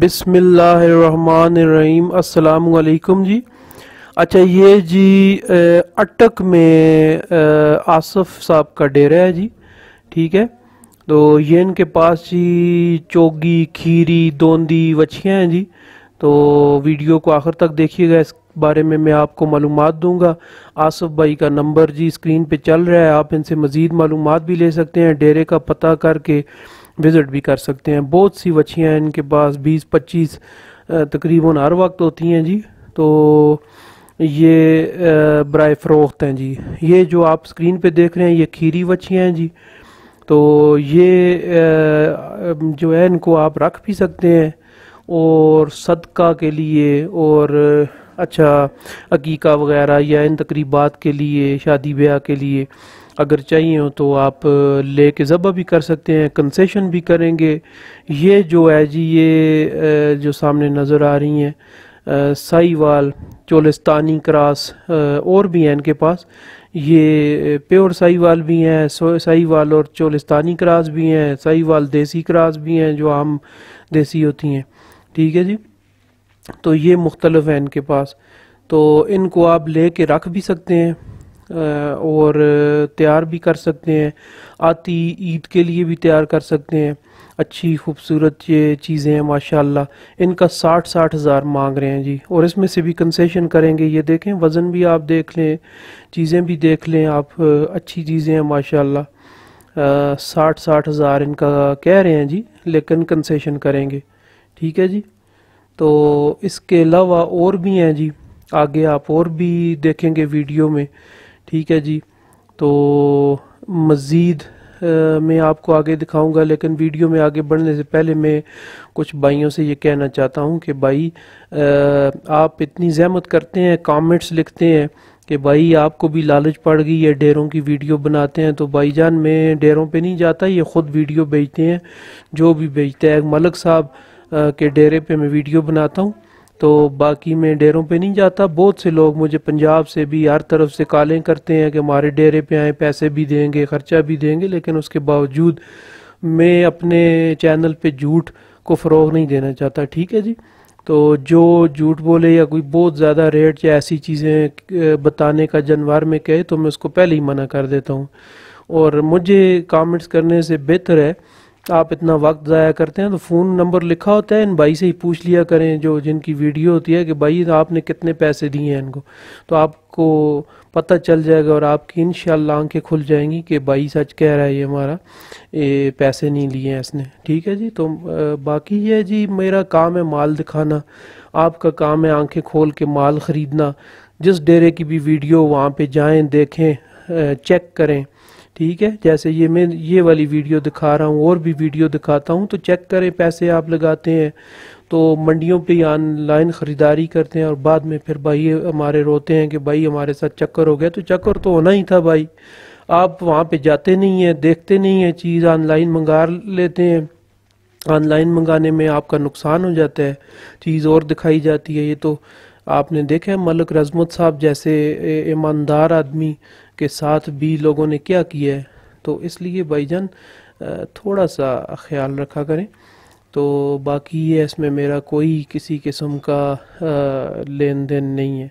बिसमीम असलकुम जी अच्छा ये जी अटक में आसफ साहब का डेरा है जी ठीक है तो ये इनके पास जी चोगी खीरी दोंदी वछियाँ हैं जी तो वीडियो को आखिर तक देखिएगा इस बारे में मैं आपको मालूम दूंगा आसफ़ भाई का नंबर जी स्क्रीन पे चल रहा है आप इनसे मज़ीद मालूम भी ले सकते हैं डेरे का पता करके विज़िट भी कर सकते हैं बहुत सी बच्चियाँ हैं इनके पास बीस पच्चीस तकरीबन हर वक्त होती हैं जी तो ये ब्राय फ़रोख्त हैं जी ये जो आप स्क्रीन पे देख रहे हैं ये खीरी बच्चियाँ हैं जी तो ये जो है इनको आप रख भी सकते हैं और सदका के लिए और अच्छा अकीका वगैरह या इन तकरीबात के लिए शादी ब्याह के लिए अगर चाहिए हो तो आप ले के ज़बा भी कर सकते हैं कंसेशन भी करेंगे ये जो है जी ये जो सामने नज़र आ रही हैं साईवाल चोलिस्तानी क्रास और भी हैं इनके पास ये प्योर साईवाल भी हैं साईवाल और चोलिस्तानी क्रास भी हैं साईवाल देसी क्रास भी हैं जो आम देसी होती हैं ठीक है जी तो ये मुख्तलफ हैं इनके पास तो इनको आप ले कर रख भी सकते हैं और तैयार भी कर सकते हैं आती ईद के लिए भी तैयार कर सकते हैं अच्छी खूबसूरत ये चीज़ें हैं माशाल्लाह इनका साठ साठ हज़ार मांग रहे हैं जी और इसमें से भी कंसेशन करेंगे ये देखें वज़न भी आप देख लें चीज़ें भी देख लें आप अच्छी चीज़ें हैं माशाल्लाह साठ साठ हज़ार इनका कह रहे हैं जी लेकिन कंसेशन करेंगे ठीक है जी तो इसके अलावा और भी हैं जी आगे आप और भी देखेंगे वीडियो में ठीक है जी तो मज़ीद मैं आपको आगे दिखाऊंगा लेकिन वीडियो में आगे बढ़ने से पहले मैं कुछ भाइयों से ये कहना चाहता हूँ कि भाई आप इतनी जहमत करते हैं कमेंट्स लिखते हैं कि भाई आपको भी लालच पड़ गई है डेरों की वीडियो बनाते हैं तो भाई जान मैं डेरों पे नहीं जाता ये ख़ुद वीडियो बेचते हैं जो भी भेजते हैं मलक साहब के डेरे पर मैं वीडियो बनाता हूँ तो बाकी मैं डेरों पे नहीं जाता बहुत से लोग मुझे पंजाब से भी हर तरफ से कॉलें करते हैं कि हमारे डेरे पे आए पैसे भी देंगे ख़र्चा भी देंगे लेकिन उसके बावजूद मैं अपने चैनल पे झूठ को फ़रोग नहीं देना चाहता ठीक है जी तो जो झूठ बोले या कोई बहुत ज़्यादा रेट या ऐसी चीज़ें बताने का जानवर में कहे तो मैं उसको पहले ही मना कर देता हूँ और मुझे कामेंट्स करने से बेहतर है आप इतना वक्त ज़ाया करते हैं तो फ़ोन नंबर लिखा होता है इन भाई से ही पूछ लिया करें जो जिनकी वीडियो होती है कि भाई आपने कितने पैसे दिए हैं इनको तो आपको पता चल जाएगा और आपकी इन आंखें खुल जाएंगी कि भाई सच कह रहा है ये हमारा ये पैसे नहीं लिए हैं इसने ठीक है जी तो बाकी ये जी मेरा काम है माल दिखाना आपका काम है आँखें खोल के माल ख़रीदना जिस डेरे की भी वीडियो वहाँ पर जाएँ देखें चेक करें ठीक है जैसे ये मैं ये वाली वीडियो दिखा रहा हूँ और भी वीडियो दिखाता हूँ तो चेक करें पैसे आप लगाते हैं तो मंडियों पे ऑनलाइन ख़रीदारी करते हैं और बाद में फिर भाई हमारे रोते हैं कि भाई हमारे साथ चक्कर हो गया तो चक्कर तो होना ही था भाई आप वहाँ पे जाते नहीं हैं देखते नहीं हैं चीज़ ऑनलाइन मंगा लेते हैं ऑनलाइन मंगाने में आपका नुकसान हो जाता है चीज़ और दिखाई जाती है ये तो आपने देखा है मलक रजमत साहब जैसे ईमानदार आदमी के साथ भी लोगों ने क्या किया है तो इसलिए भाईजान थोड़ा सा ख्याल रखा करें तो बाकी ये इसमें मेरा कोई किसी किस्म का लेन देन नहीं है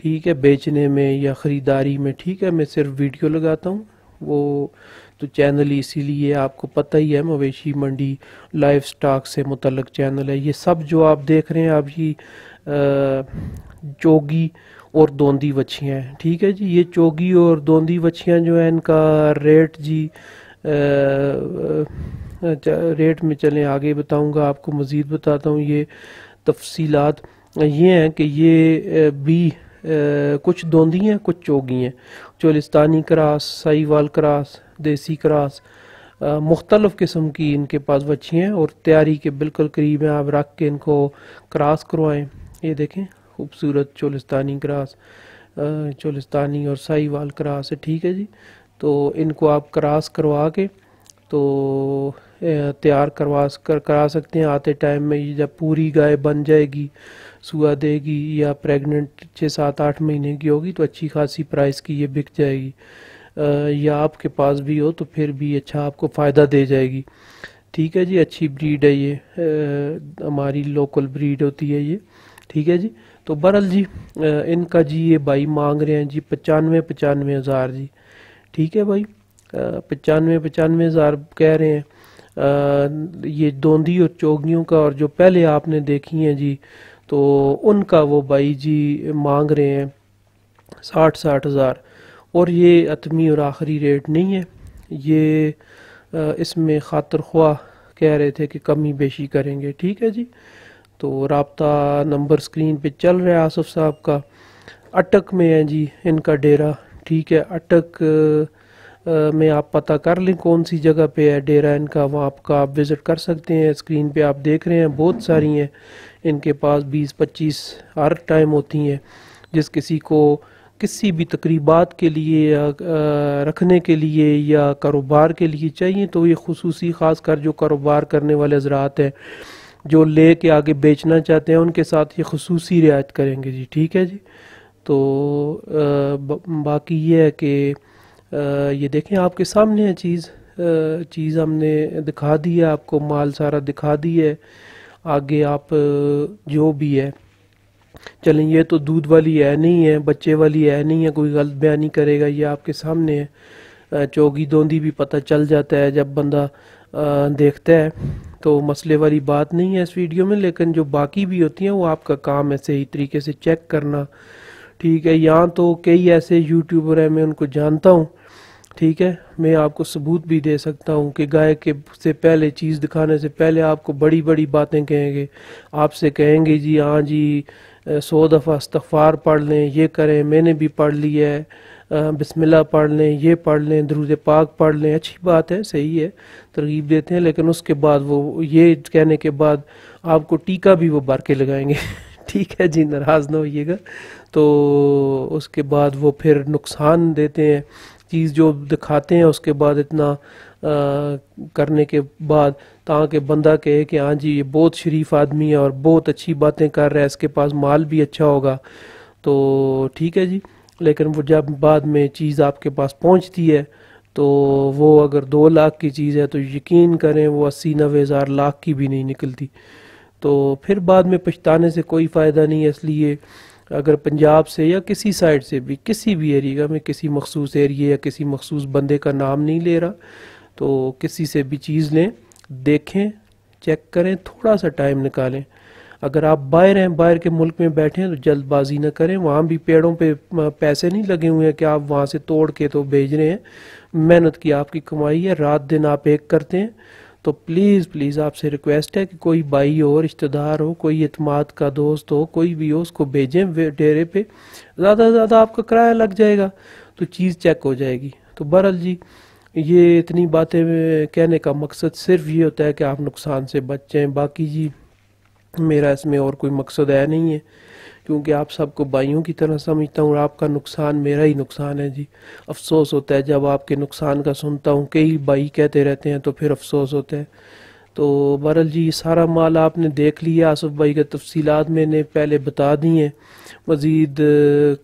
ठीक है बेचने में या ख़रीदारी में ठीक है मैं सिर्फ वीडियो लगाता हूँ वो तो चैनल इसीलिए आपको पता ही है मवेशी मंडी लाइफ स्टाक से मुतलक चैनल है ये सब जो आप देख रहे हैं आप ये जोगी और दोंदी वछियाँ हैं ठीक है जी ये चोगी और दोंदी वछियाँ जो हैं इनका रेट जी आ, रेट में चलें आगे बताऊंगा आपको मज़ीद बताता हूँ ये तफसीलात ये हैं कि ये भी आ, कुछ दोंदी हैं कुछ चोगी हैं चोलिस्तानी क्रास साईवाल क्रास देसी क्रास मुख्तलफ़ किस्म की इनके पास वछियाँ हैं और तैयारी के बिल्कुल करीब हैं आप रख के इनको क्रास करवाएँ ये देखें खूबसूरत चोलिस्तानी क्रास चोलिस्तानी और साहिवाल क्रास है ठीक है जी तो इनको आप क्रास करवा के तो तैयार करवा कर करा सकते हैं आते टाइम में जब पूरी गाय बन जाएगी सुआ देगी या प्रेग्नेंट छः सात आठ महीने की होगी तो अच्छी खासी प्राइस की ये बिक जाएगी या आपके पास भी हो तो फिर भी अच्छा आपको फ़ायदा दे जाएगी ठीक है जी अच्छी ब्रीड है ये हमारी लोकल ब्रीड होती है ये ठीक है जी तो बहरल जी इनका जी ये भाई मांग रहे हैं जी पचानवे पचानवे हज़ार जी ठीक है भाई पचानवे पचानवे हज़ार कह रहे हैं आ, ये दोंदी और चौगियों का और जो पहले आपने देखी हैं जी तो उनका वो भाई जी मांग रहे हैं साठ साठ हज़ार और ये अतमी और आखिरी रेट नहीं है ये इसमें खातर ख्वा कह रहे थे कि कमी बेशी करेंगे ठीक है जी तो रबता नंबर स्क्रीन पे चल रहा है आसफ़ साहब का अटक में है जी इनका डेरा ठीक है अटक में आप पता कर लें कौन सी जगह पे है डेरा इनका वहाँ आपका आप विज़िट कर सकते हैं स्क्रीन पे आप देख रहे हैं बहुत सारी हैं इनके पास 20-25 हर टाइम होती हैं जिस किसी को किसी भी तकरीबात के लिए या रखने के लिए या कारोबार के लिए चाहिए तो ये खसूसी ख़ास कर जो कारोबार करने वाले हजरात हैं जो ले के आगे बेचना चाहते हैं उनके साथ ये खसूस रियायत करेंगे जी ठीक है जी तो आ, बाकी ये है कि ये देखें आपके सामने है चीज़ चीज़ हमने दिखा दी है आपको माल सारा दिखा दी है आगे आप जो भी है चलें ये तो दूध वाली है नहीं है बच्चे वाली है नहीं है कोई गलत बयानी करेगा ये आपके सामने है चौगी दोंदी भी पता चल जाता है जब बंदा देखता है तो मसले वाली बात नहीं है इस वीडियो में लेकिन जो बाकी भी होती हैं वो आपका काम है सही तरीके से चेक करना ठीक है यहाँ तो कई ऐसे यूट्यूबर हैं मैं उनको जानता हूँ ठीक है मैं आपको सबूत भी दे सकता हूँ कि गाय के से पहले चीज़ दिखाने से पहले आपको बड़ी बड़ी बातें कहेंगे आपसे कहेंगे जी हाँ जी सौ दफ़ा इस्तफ़ार पढ़ लें ये करें मैंने भी पढ़ लिया है बिस्मिल्लाह पढ़ लें ये पढ़ लें दरूज पाक पढ़ लें अच्छी बात है सही है तरगीब देते हैं लेकिन उसके बाद वो ये कहने के बाद आपको टीका भी वो बार के लगाएंगे ठीक है जी नाराज़ ना होइएगा तो उसके बाद वो फिर नुकसान देते हैं चीज़ जो दिखाते हैं उसके बाद इतना आ, करने के बाद ताकि बंदा कहे कि हाँ जी ये बहुत शरीफ आदमी है और बहुत अच्छी बातें कर रहा है इसके पास माल भी अच्छा होगा तो ठीक है जी लेकिन वो जब बाद में चीज़ आपके पास पहुंचती है तो वो अगर दो लाख की चीज़ है तो यकीन करें वो अस्सी नबे हज़ार लाख की भी नहीं निकलती तो फिर बाद में पछताने से कोई फ़ायदा नहीं है इसलिए अगर पंजाब से या किसी साइड से भी किसी भी एरिया में किसी मखसूस एरिए या किसी मखसूस बंदे का नाम नहीं ले रहा तो किसी से भी चीज़ लें देखें चेक करें थोड़ा सा टाइम निकालें अगर आप बाहर हैं बाहर के मुल्क में बैठे हैं तो जल्दबाजी ना करें वहाँ भी पेड़ों पे पैसे नहीं लगे हुए हैं कि आप वहाँ से तोड़ के तो भेज रहे हैं मेहनत की आपकी कमाई है रात दिन आप एक करते हैं तो प्लीज़ प्लीज़ आपसे रिक्वेस्ट है कि कोई भाई हो रिश्तेदार हो कोई अतमाद का दोस्त हो कोई भी हो उसको भेजें डेरे पर ज़्यादा से ज़्यादा आपका किराया लग जाएगा तो चीज़ चेक हो जाएगी तो बहरल जी ये इतनी बातें कहने का मकसद सिर्फ ये होता है कि आप नुकसान से बचें बाकी जी मेरा इसमें और कोई मकसद है नहीं है क्योंकि आप सबको भाइयों की तरह समझता हूँ और आपका नुकसान मेरा ही नुकसान है जी अफसोस होता है जब आपके नुकसान का सुनता हूँ कई भाई कहते रहते हैं तो फिर अफसोस होता है तो बहरल जी सारा माल आपने देख लिया आसफ़ भाई का तफसीत मैंने पहले बता दी हैं मज़ीद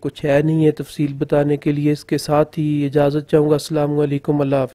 कुछ है नहीं है तफसील बताने के लिए इसके साथ ही इजाज़त चाहूँगा अल्लाम अल्लाह